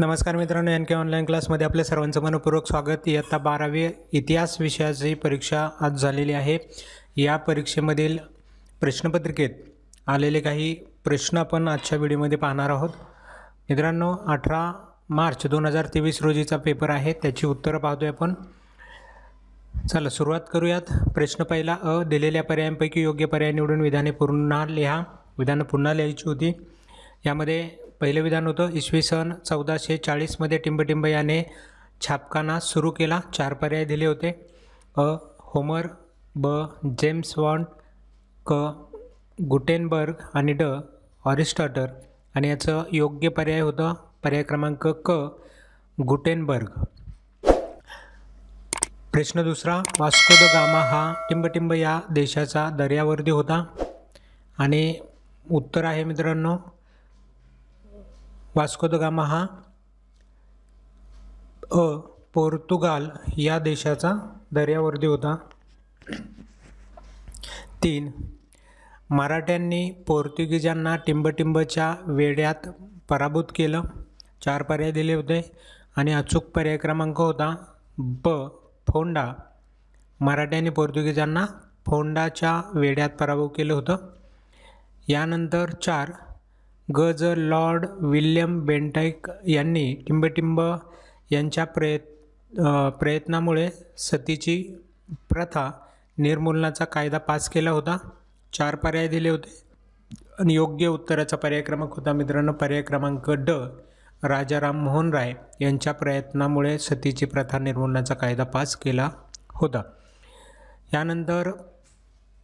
नमस्कार मित्रांनो एन के ऑनलाईन क्लासमध्ये आपल्या सर्वांचं मनपूर्वक स्वागत इयत्ता बारावी इतिहास विषयाची परीक्षा आज झालेली आहे या परीक्षेमधील प्रश्नपत्रिकेत आलेले काही प्रश्न आपण आजच्या व्हिडिओमध्ये पाहणार आहोत मित्रांनो अठरा मार्च दोन हजार तेवीस रोजीचा पेपर आहे त्याची उत्तरं पाहतोय आपण चला सुरुवात करूयात प्रश्न पहिला अ दिलेल्या पर्यायांपैकी योग्य पर्याय निवडून विधाने पूर्ण लिहा विधानं पुन्हा लिहायची होती यामध्ये पहिले विधान होतं इसवी सन चौदाशे चाळीसमध्ये टिंबटिंब याने छापखाना सुरू केला चार पर्याय दिले होते अ होमर ब जेम्स वॉन्ट क गुटेनबर्ग आणि ड ऑरिस्टॉटर आणि याचं योग्य पर्याय होतं पर्याय क्रमांक क गुटेनबर्ग प्रश्न दुसरा वास्को द गामा हा टिंबटिंब या देशाचा दर्यावर्दी होता आणि उत्तर आहे मित्रांनो वास्को द गामा हा अ पोर्तुगाल या देशाचा दर्यावर्दी होता तीन मराठ्यांनी पोर्तुगीजांना टिंबटिंबच्या वेड्यात पराभूत केलं चार पर्याय दिले होते आणि अचूक पर्याय क्रमांक होता ब फोंडा मराठ्यांनी पोर्तुगीजांना फोंडाच्या वेड्यात पराभव केलं होतं यानंतर चार गज लॉर्ड विल्यम बेंटाईक यांनी टिंबटिंब यांच्या प्रय प्रयत्नामुळे सतीची प्रथा निर्मूलनाचा कायदा पास केला होता चार पर्याय दिले होते आणि योग्य उत्तराचा पर्याय होता मित्रांनो पर्याय क्रमांक ड राजा मोहन राय यांच्या प्रयत्नामुळे सतीची प्रथा निर्मूलनाचा कायदा पास केला होता यानंतर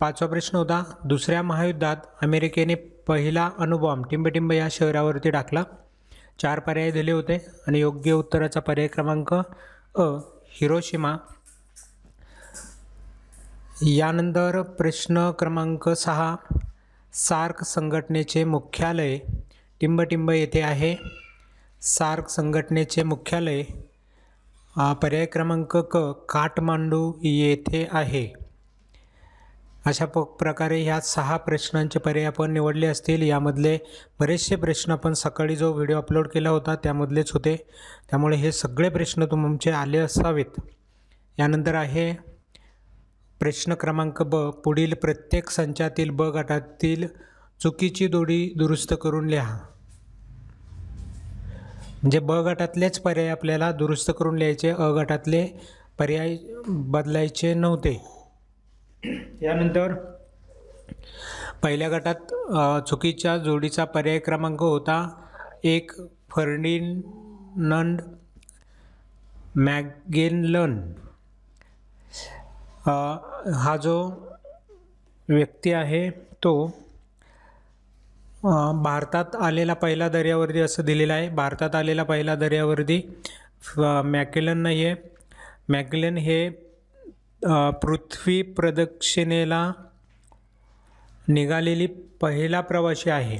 पाचवा प्रश्न होता दुसऱ्या महायुद्धात अमेरिकेने पहिला अणुबॉम्ब टिंबटिंब या शहरावरती टाकला चार पर्याय दिले होते आणि योग्य उत्तराचा पर्याय क्रमांक अ हिरोशिमा यानंतर प्रश्न क्रमांक सहा सार्क संघटनेचे मुख्यालय टिंबटिंब येथे आहे सार्क संघटनेचे मुख्यालय पर्याय क्रमांक क काठमांडू येथे आहे अशा प प्रकारे ह्या सहा प्रश्नांचे पर्याय आपण निवडले असतील यामधले बरेचसे प्रश्न आपण सकाळी जो व्हिडिओ अपलोड केला होता त्यामधलेच होते त्यामुळे हे सगळे प्रश्न तुमचे आले असावेत यानंतर आहे प्रश्न क्रमांक ब पुढील प्रत्येक संचातील ब गटातील चुकीची दोडी दुरुस्त करून लिहा म्हणजे ब गटातलेच पर्याय आपल्याला दुरुस्त करून लिहायचे अ गटातले पर्याय बदलायचे नव्हते यानंतर पहिल्या गटात चुकीच्या जोडीचा पर्याय क्रमांक होता एक फर्डिनंड मॅगेनलन हा जो व्यक्ती आहे तो भारतात आलेला पहिला दर्यावर्दी असं दिलेलं आहे भारतात आलेला पहिला दर्यावर्दी मॅकेलन नाही आहे मॅकेलन हे पृथ्वी प्रदक्षिणेला निघालेली पहिला प्रवासी आहे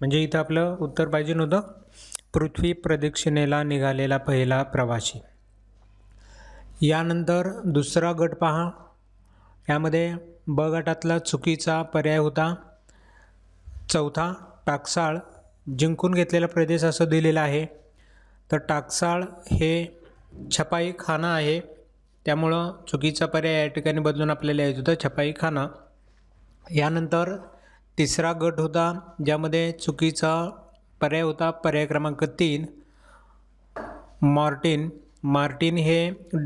म्हणजे इथं आपलं उत्तर पाहिजे नव्हतं पृथ्वी प्रदक्षिणेला निघालेला पहिला प्रवासी यानंतर दुसरा गट पहा यामध्ये ब गटातला चुकीचा पर्याय होता चौथा टाकसाळ जिंकून घेतलेला प्रदेश असं दिलेला आहे तर टाकसाळ हे छपाई खाना आहे त्यामुळं चुकीचा पर्याय या ठिकाणी बदलून आपल्याला यायचं होतं छपाई खाना यानंतर तिसरा गट होता ज्यामध्ये चुकीचा पर्याय होता पर्याय क्रमांक तीन मॉर्टिन मार्टिन हे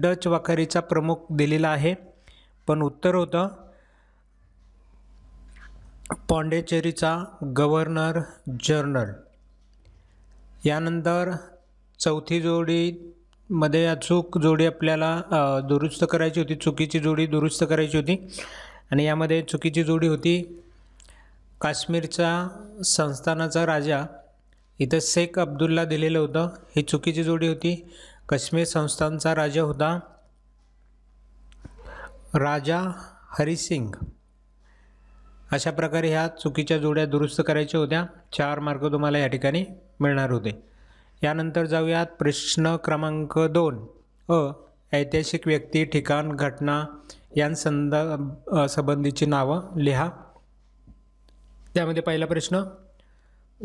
डच वाखारीचा प्रमुख दिलेला आहे पण उत्तर होतं पॉंडेचेरीचा गव्हर्नर जर्नल यानंतर चौथी जोडी मध्ये चूक जोडी आपल्याला दुरुस्त करायची होती चुकीची जोडी दुरुस्त करायची होती आणि यामध्ये चुकीची जोडी होती काश्मीरचा संस्थानाचा राजा इथं शेख अब्दुल्ला दिलेलं होतं ही चुकीची जोडी होती काश्मीर संस्थानचा राजा होता राजा हरिसिंग अशा प्रकारे ह्या चुकीच्या जोड्या दुरुस्त करायच्या होत्या चार मार्क तुम्हाला या ठिकाणी मिळणार होते यानंतर जाऊयात प्रश्न क्रमांक दोन अ ऐतिहासिक व्यक्ती ठिकाण घटना यांसंदा संबंधीची नावं लिहा त्यामध्ये पहिला प्रश्न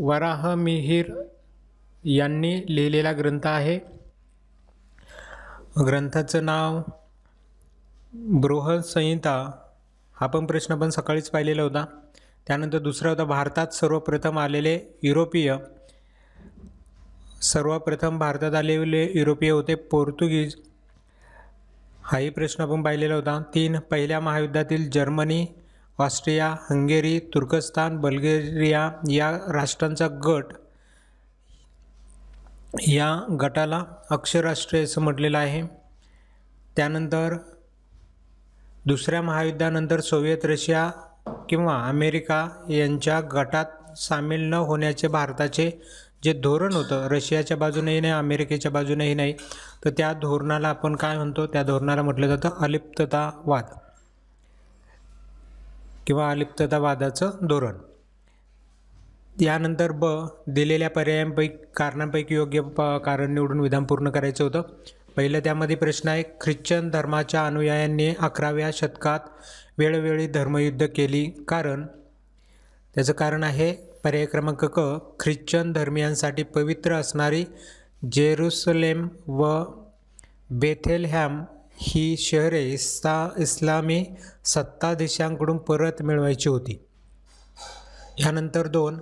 वराह मिहीर यांनी लिहिलेला ग्रंथ आहे ग्रंथाचं नाव बृहसंहिता हा पण प्रश्न पण सकाळीच पाहिलेला होता त्यानंतर दुसरा होता भारतात सर्वप्रथम आलेले युरोपीय सर्वप्रथम भारतात आलेले युरोपीय होते पोर्तुगीज हाही प्रश्न आपण पाहिलेला होता तीन पहिल्या महायुद्धातील जर्मनी ऑस्ट्रिया हंगेरी तुर्कस्तान बल्गेरिया या राष्ट्रांचा गट या गटाला अक्षराष्ट्रीय असं म्हटलेलं आहे त्यानंतर दुसऱ्या महायुद्धानंतर सोव्हिएत रशिया किंवा अमेरिका यांच्या गटात सामील न होण्याचे भारताचे जे धोरण होतं रशियाच्या बाजूनेही नाही अमेरिकेच्या बाजूनेही नाही तर त्या धोरणाला आपण काय म्हणतो त्या धोरणाला म्हटलं जातं अलिप्ततावाद किंवा अलिप्ततावादाचं धोरण यानंतर ब दिलेल्या पर्यायांपैकी कारणांपैकी योग्य प कारण निवडून विधान पूर्ण करायचं होतं पहिलं त्यामध्ये प्रश्न आहे ख्रिश्चन धर्माच्या अनुयायांनी अकराव्या शतकात वेळोवेळी धर्मयुद्ध केली कारण त्याचं कारण आहे पर्याय क्रमांक क ख्रिश्चन धर्मियांसाठी पवित्र असणारी जेरुसलेम व बेथेलहॅम ही शहरे इस्ता इस्लामी सत्ताधीशांकडून परत मिळवायची होती यानंतर दोन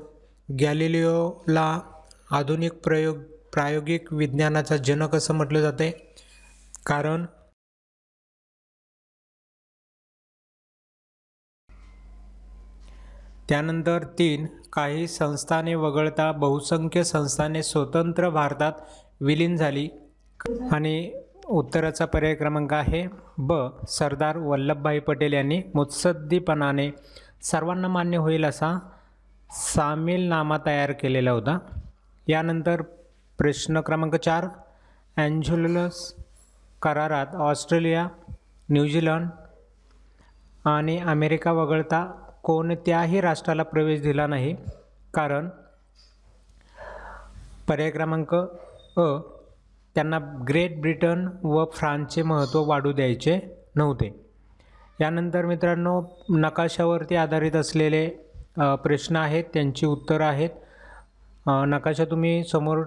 गॅलिलिओला आधुनिक प्रयोग प्रायोगिक विज्ञानाचा जनक असं म्हटलं जाते कारण त्यानंतर तीन काही संस्थाने वगळता बहुसंख्य संस्थाने स्वतंत्र भारतात विलीन झाली आणि उत्तराचा पर्याय क्रमांक आहे ब सरदार वल्लभभाई पटेल यांनी मुत्सद्दीपणाने सर्वांना मान्य होईल असा सामीलनामा तयार केलेला होता यानंतर प्रश्न क्रमांक चार अँजुलस करारात ऑस्ट्रेलिया न्यूझीलंड आणि अमेरिका वगळता कोणत्याही राष्ट्राला प्रवेश दिला नाही कारण पर्याय क्रमांक अ त्यांना ग्रेट ब्रिटन व फ्रान्सचे महत्त्व वाढू द्यायचे नव्हते यानंतर मित्रांनो नकाशावरती आधारित असलेले प्रश्न आहेत त्यांची उत्तरं आहेत नकाशा तुम्ही समोर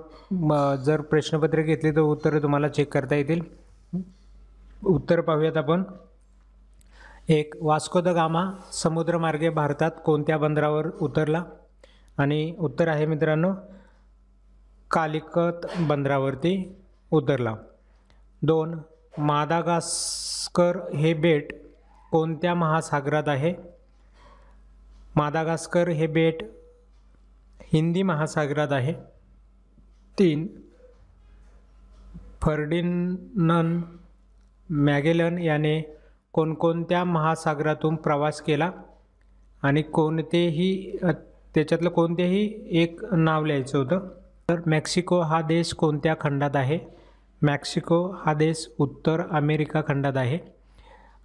जर प्रश्नपत्रे घेतली तर उत्तरं तुम्हाला चेक करता येतील उत्तर पाहूयात आपण एक वास्को द गामा समुद्रमार्गे भारतात कोणत्या बंदरावर उतरला आणि उत्तर आहे मित्रांनो कालिकत बंदरावरती उतरला दोन मादागास्कर हे बेट कोणत्या महासागरात आहे मादागास्कर हे बेट हिंदी महासागरात आहे तीन फर्डिनन मॅगेलन याने कोणकोणत्या महासागरातून प्रवास केला आणि कोणतेही त्याच्यातलं कोणतेही एक नाव लिहायचं होतं तर मेक्सिको हा देश कोणत्या खंडात आहे मॅक्सिको हा देश उत्तर अमेरिका खंडात आहे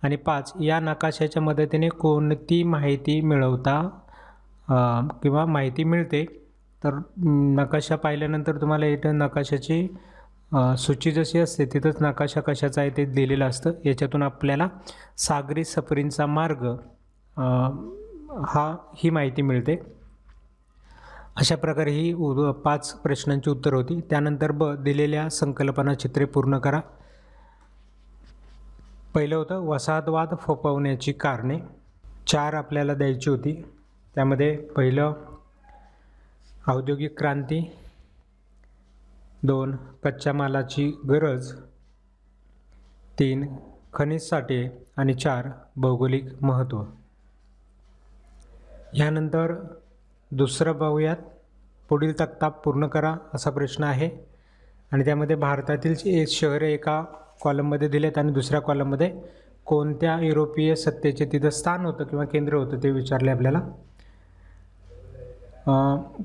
आणि पाच या नकाशाच्या मदतीने कोणती माहिती मिळवता किंवा माहिती मिळते तर नकाशा पाहिल्यानंतर तुम्हाला इथं नकाशाची सूची जशी असते तिथंच नकाशा कशाचा आहे ते दिलेलं असतं याच्यातून आपल्याला सागरी सफरींचा मार्ग हा ही माहिती मिळते अशा प्रकारे ही उ पाच प्रश्नांची उत्तर होती त्यानंतर ब दिलेल्या संकल्पना चित्रे पूर्ण करा पहिलं होतं वसाहतवाद फोपवण्याची कारणे चार आपल्याला द्यायची होती त्यामध्ये पहिलं औद्योगिक क्रांती दोन कच्च्या मालाची गरज तीन खनिज साठे आणि चार भौगोलिक महत्त्व यानंतर दुसरं पाहूयात पुढील तक्ता पूर्ण करा असा प्रश्न आहे आणि त्यामध्ये भारतातील शहरे एका कॉलममध्ये दिलेत आणि दुसऱ्या कॉलममध्ये कोणत्या युरोपीय सत्तेचे तिथं स्थान होतं किंवा केंद्र होतं ते विचारले आपल्याला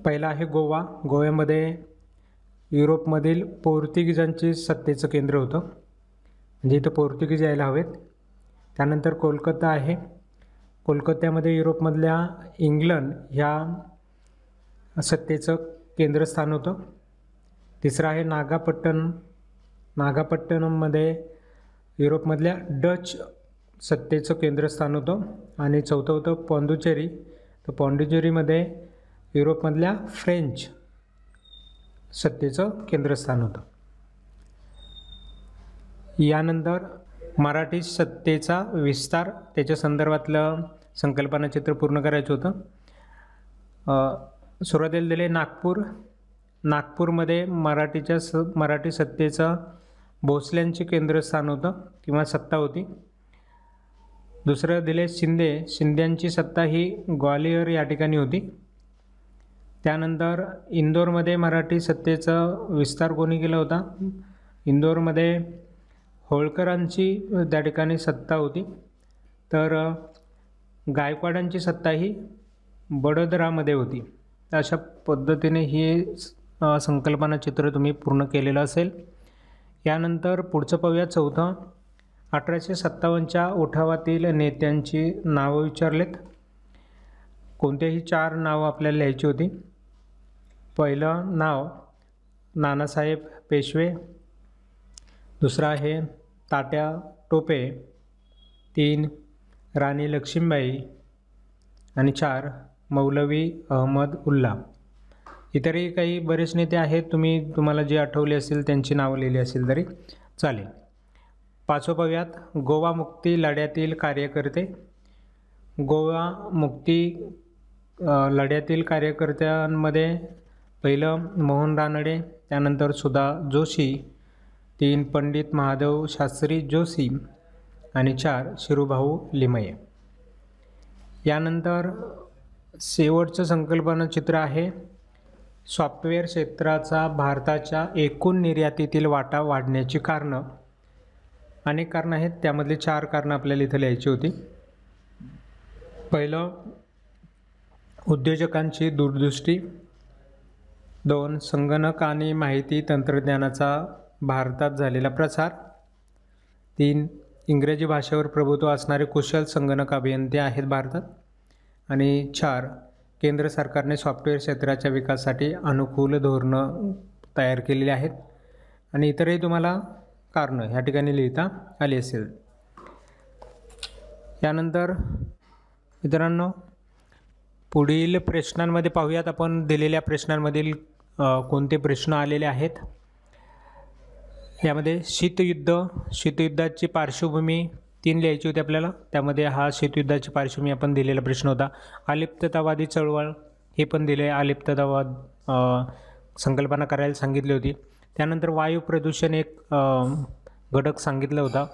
पहिला आहे गोवा गोव्यामध्ये युरोपमधील पोर्तुगीजांचे सत्तेचं केंद्र होतं म्हणजे इथं पोर्तुगीज यायला हवेत त्यानंतर कोलकाता आहे कोलकात्यामध्ये युरोपमधल्या इंग्लंड ह्या सत्तेचं केंद्रस्थान होतं तिसरं आहे नागापट्टण नागापट्टणममध्ये युरोपमधल्या डच सत्तेचं केंद्रस्थान होतं आणि चौथं होतं पॉंडुचेरी तर पॉंडुचेरीमध्ये युरोपमधल्या फ्रेंच सत्तेचं केंद्रस्थान होतं यानंतर मराठी सत्तेचा विस्तार त्याच्या संदर्भातलं संकल्पनाचित्र पूर्ण करायचं होतं सुरुवातीला दिले नागपूर नागपूरमध्ये मराठीच्या स मराठी सत्तेचं भोसल्यांचे केंद्रस्थान होतं किंवा सत्ता होती दुसरं दिले शिंदे शिंद्यांची सत्ता ही ग्वालियर या ठिकाणी होती त्यानंतर इंदोरमध्ये मराठी सत्तेचा विस्तार कोणी केला होता इंदोरमध्ये होळकरांची त्या ठिकाणी सत्ता होती तर गायकवाडांची सत्ता ही बडोदरामध्ये होती अशा पद्धतीने ही संकल्पना चित्र तुम्ही पूर्ण केलेलं असेल यानंतर पुढचं पाहूया चौथं अठराशे सत्तावन्नच्या उठावातील नेत्यांची नावं विचारलेत कोणत्याही चार नावं आपल्याला लिहायची होती पहिलं नाव नानासाहेब पेशवे दुसरं आहे ताट्या टोपे तीन राणी लक्ष्मीबाई आणि चार मौलवी अहमद उल्ला इतरही काही बरेच नेते आहेत तुम्ही तुम्हाला जे आठवले असेल त्यांची नावं लिहिली असेल तरी चालेल पाहूयात गोवा मुक्ती लढ्यातील कार्यकर्ते गोवा मुक्ती लढ्यातील कार्यकर्त्यांमध्ये पहिलं मोहन रानडे त्यानंतर सुधा जोशी तीन पंडित महादेव शास्त्री जोशी आणि चार शिरुभाऊ लिमये यानंतर शेवटचं संकल्पना चित्र आहे सॉफ्टवेअर क्षेत्राचा भारताच्या एकूण निर्यातीतील वाटा वाढण्याची कारणं अनेक कारणं आहेत त्यामधली चार कारणं आपल्याला इथं लिहायची होती पहिलं उद्योजकांची दूरदृष्टी दोन संगणक आणि माहिती तंत्रज्ञानाचा भारतात झालेला प्रसार तीन इंग्रजी भाषेवर प्रभुत्व असणारे कुशल संगणक अभियंते आहेत भारतात आणि चार केंद्र सरकारने सॉफ्टवेअर क्षेत्राच्या विकासासाठी अनुकूल धोरणं तयार केलेली आहेत आणि इतरही तुम्हाला कारणं ह्या ठिकाणी लिहिता आली असेल त्यानंतर मित्रांनो पुढील प्रश्नांमध्ये पाहूयात आपण दिलेल्या प्रश्नांमधील कोणते प्रश्न आलेले आहेत यामध्ये शीतयुद्ध शीतयुद्धाची पार्श्वभूमी तीन लिहायची होती आपल्याला त्यामध्ये हा शीतयुद्धाची पार्श्वभूमी आपण दिलेला प्रश्न होता अलिप्ततावादी चळवळ हे पण दिले अलिप्ततावाद संकल्पना करायला सांगितली होती त्यानंतर वायू प्रदूषण एक घटक सांगितला होता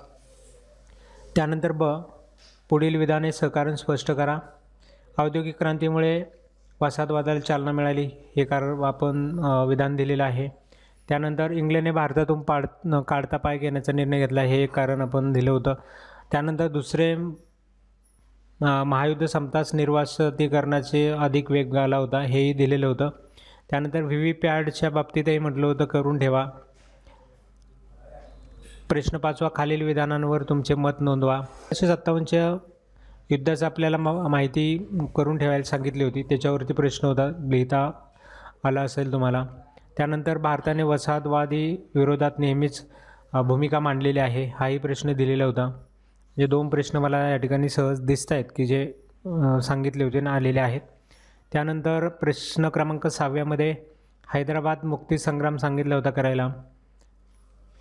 त्यानंतर ब पुढील विधाने सहकारण स्पष्ट करा औद्योगिक क्रांतीमुळे वसाहतवादाला चालना मिळाली हे कारण आपण विधान दिलेलं आहे त्यानंतर इंग्लंडने भारतातून पाड काढता पाय घेण्याचा निर्णय घेतला हे एक कारण आपण दिलं होतं त्यानंतर दुसरे महायुद्ध संपताच निर्वासतीकरणाचे अधिक वेग आला होता हेही दिलेलं होतं त्यानंतर व्ही व्ही पॅडच्या बाबतीतही म्हटलं होतं करून ठेवा प्रश्न पाचवा खालील विधानांवर तुमचे मत नोंदवा एकशे सत्तावन्नच्या युद्धाचं आपल्याला माहिती करून ठेवायला सांगितली होती त्याच्यावरती प्रश्न होता लिहिता आला असेल तुम्हाला त्यानंतर भारताने वसाहतवादी विरोधात नेहमीच भूमिका मांडलेली आहे हाही प्रश्न दिलेला होता जे दोन प्रश्न मला या ठिकाणी सहज दिसत आहेत की जे सांगितले होते ना आलेले आहेत त्यानंतर प्रश्न क्रमांक सहाव्यामध्ये हैदराबाद मुक्तीसंग्राम सांगितला होता करायला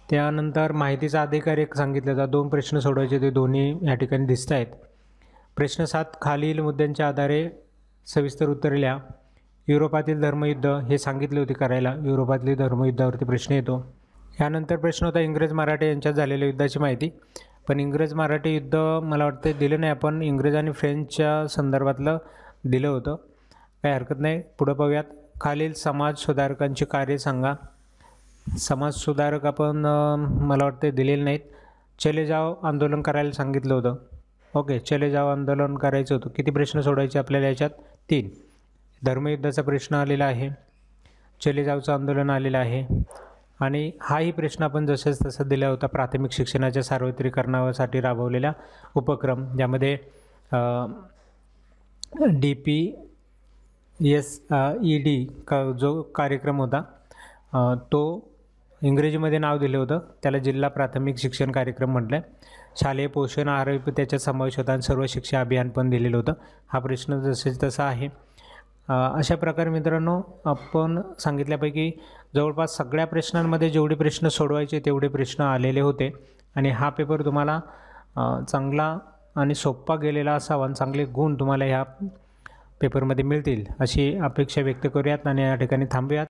त्यानंतर माहितीचा अधिकार एक सांगितला होता दोन प्रश्न सोडवायचे ते दोन्ही या ठिकाणी दिसत आहेत प्रश्न सात खालील मुद्द्यांच्या आधारे सविस्तर उत्तरल्या युरोपातील धर्मयुद्ध हे सांगितले होते करायला युरोपातील धर्मयुद्धावरती प्रश्न येतो ह्यानंतर प्रश्न होता इंग्रज मराठे यांच्यात झालेल्या युद्धाची माहिती पण इंग्रज मराठी युद्ध मला वाटतं दिलं नाही आपण इंग्रज आणि फ्रेंचच्या संदर्भातलं दिलं होतं काही हरकत नाही पुढं पाहूयात खालील सुधारकांचे कार्य सांगा समाजसुधारक आपण मला वाटते दिलेले नाहीत चले जाओ आंदोलन करायला सांगितलं होतं ओके चले जाव आंदोलन करायचं होतं किती प्रश्न सोडायचे आपल्याला याच्यात तीन धर्मयुद्धाचा प्रश्न आलेला आहे चले जावचं आंदोलन आलेलं आहे आणि हाही प्रश्न आपण जसेस तसा दिला होता प्राथमिक शिक्षणाच्या सार्वत्रिकरणासाठी राबवलेला उपक्रम ज्यामध्ये D P S E D का जो कार्यक्रम होता तो इंग्रजीमध्ये नाव दिलं होतं त्याला जिल्हा प्राथमिक शिक्षण कार्यक्रम म्हटलं आहे शालेय पोषण आरोग्य त्याच्यात समावेश होता आणि सर्व शिक्षा अभियान पण दिलेलं होतं हा प्रश्न जसे तसा आहे अशा प्रकारे मित्रांनो आपण सांगितल्यापैकी जवळपास सगळ्या प्रश्नांमध्ये जेवढे प्रश्न सोडवायचे तेवढे प्रश्न आलेले होते आणि हा पेपर तुम्हाला चांगला आणि सोप्पा गेलेला असावा आणि चांगले गुण तुम्हाला ह्या पेपरमध्ये मिळतील अशी अपेक्षा व्यक्त करूयात आणि या ठिकाणी थांबूयात